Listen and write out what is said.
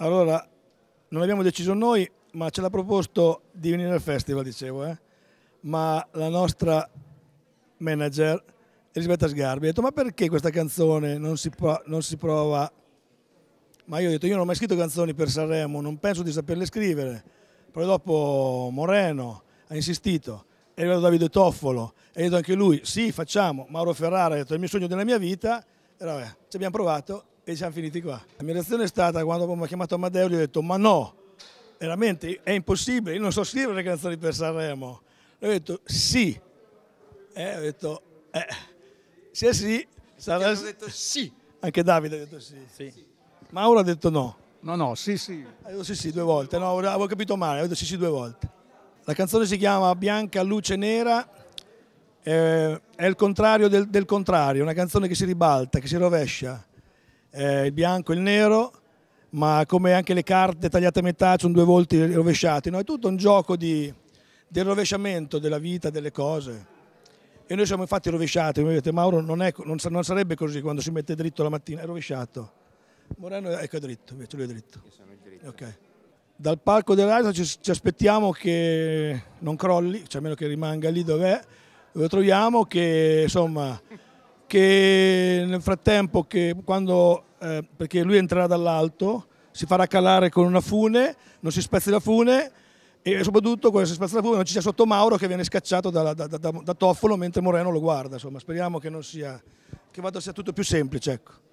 Allora, non abbiamo deciso noi, ma ce l'ha proposto di venire al festival, dicevo, eh? ma la nostra manager Elisabetta Sgarbi ha detto ma perché questa canzone non si, non si prova? Ma io ho detto io non ho mai scritto canzoni per Sanremo, non penso di saperle scrivere. Poi dopo Moreno ha insistito, è arrivato Davide Toffolo, ha detto anche lui sì facciamo, Mauro Ferrara ha detto il mio sogno della mia vita, e vabbè, ci abbiamo provato e siamo finiti qua. La mia reazione è stata quando mi ha chiamato Amadeo, gli ho detto ma no, veramente è impossibile, io non so scrivere le canzoni per Sanremo. Lui ha detto sì, eh, ho detto eh, se sì, sarà... detto sì. Anche Davide ha detto sì. sì. sì. Mauro ha detto no. No, no, sì, sì. Ha detto sì, sì, due volte. No, avevo capito male, ha detto sì, sì, due volte. La canzone si chiama Bianca Luce Nera, eh, è il contrario del, del contrario, una canzone che si ribalta, che si rovescia eh, il bianco e il nero, ma come anche le carte tagliate a metà, sono due volti rovesciati, no? è tutto un gioco di, del rovesciamento della vita, delle cose. E noi siamo infatti rovesciati, come vedete Mauro non, è, non, non sarebbe così quando si mette dritto la mattina, è rovesciato. Moreno ecco, è dritto, invece lui è dritto. Io sono il dritto. Okay. Dal palco dell'Ariston ci, ci, aspettiamo che non crolli, cioè a meno che rimanga lì dov'è, dove troviamo, che insomma che nel frattempo, che quando, eh, perché lui entrerà dall'alto, si farà calare con una fune, non si spezzi la fune e soprattutto quando si spezza la fune non ci sia sotto Mauro che viene scacciato da, da, da, da Toffolo mentre Moreno lo guarda, insomma speriamo che, non sia, che vada sia tutto più semplice. Ecco.